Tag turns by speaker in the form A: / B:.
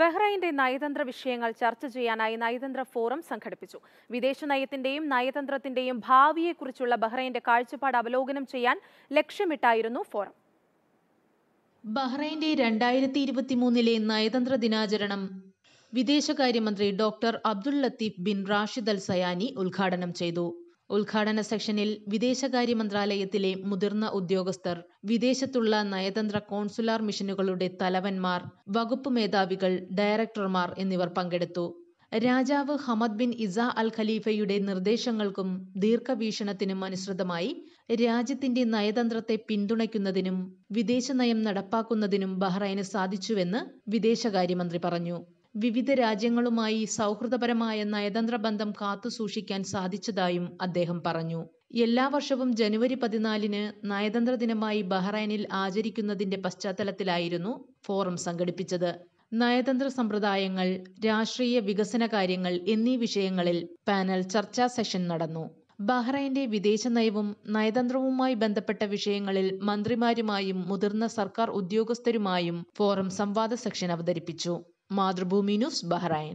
A: ബഹ്റൈന്റെ നയതന്ത്ര വിഷയങ്ങൾ ചർച്ച ചെയ്യാനായി നയതന്ത്ര ഫോറം സംഘടിപ്പിച്ചു വിദേശ നയത്തിന്റെയും നയതന്ത്രത്തിന്റെയും ഭാവിയെക്കുറിച്ചുള്ള ബഹ്റൈന്റെ കാഴ്ചപ്പാട് അവലോകനം ചെയ്യാൻ ലക്ഷ്യമിട്ടായിരുന്നു ഫോറം
B: ബഹ്റൈന്റെ രണ്ടായിരത്തി മൂന്നിലെ നയതന്ത്ര ദിനാചരണം വിദേശകാര്യമന്ത്രി doctor Abdul Latif bin Rashid Al Zayani ഉദ്ഘാടനം ചെയ്തു ഉദ്ഘാടന സെഷനിൽ വിദേശകാര്യ മന്ത്രാലയത്തിലെ മുതിർന്ന ഉദ്യോഗസ്ഥർ വിദേശത്തുള്ള നയതന്ത്ര കോൺസുലാർ മിഷനുകളുടെ തലവന്മാർ വകുപ്പ് മേധാവികൾ ഡയറക്ടർമാർ എന്നിവർ പങ്കെടുത്തു രാജാവ് ഹമദ് ബിൻ ഇസ അൽ ഖലീഫയുടെ നിർദ്ദേശങ്ങൾക്കും ദീർഘവീക്ഷണത്തിനും അനുസൃതമായി രാജ്യത്തിന്റെ നയതന്ത്രത്തെ പിന്തുണയ്ക്കുന്നതിനും വിദേശനയം നടപ്പാക്കുന്നതിനും ബഹ്റൈന് സാധിച്ചുവെന്ന് വിദേശകാര്യമന്ത്രി പറഞ്ഞു വിവിധ രാജ്യങ്ങളുമായി സൗഹൃദപരമായ നയതന്ത്ര ബന്ധം കാത്തുസൂക്ഷിക്കാൻ സാധിച്ചതായും അദ്ദേഹം പറഞ്ഞു എല്ലാ വർഷവും ജനുവരി പതിനാലിന് നയതന്ത്ര ദിനമായി ബഹ്റൈനിൽ ആചരിക്കുന്നതിന്റെ പശ്ചാത്തലത്തിലായിരുന്നു ഫോറം സംഘടിപ്പിച്ചത് നയതന്ത്ര സമ്പ്രദായങ്ങൾ രാഷ്ട്രീയ വികസന കാര്യങ്ങൾ എന്നീ വിഷയങ്ങളിൽ പാനൽ ചർച്ചാ സെഷൻ നടന്നു ബഹ്റൈന്റെ വിദേശ നയവും നയതന്ത്രവുമായി ബന്ധപ്പെട്ട വിഷയങ്ങളിൽ മന്ത്രിമാരുമായും മുതിർന്ന സർക്കാർ ഉദ്യോഗസ്ഥരുമായും ഫോറം സംവാദ സെക്ഷൻ അവതരിപ്പിച്ചു മാതൃഭൂമി ന്യൂസ് ബഹ്റൈൻ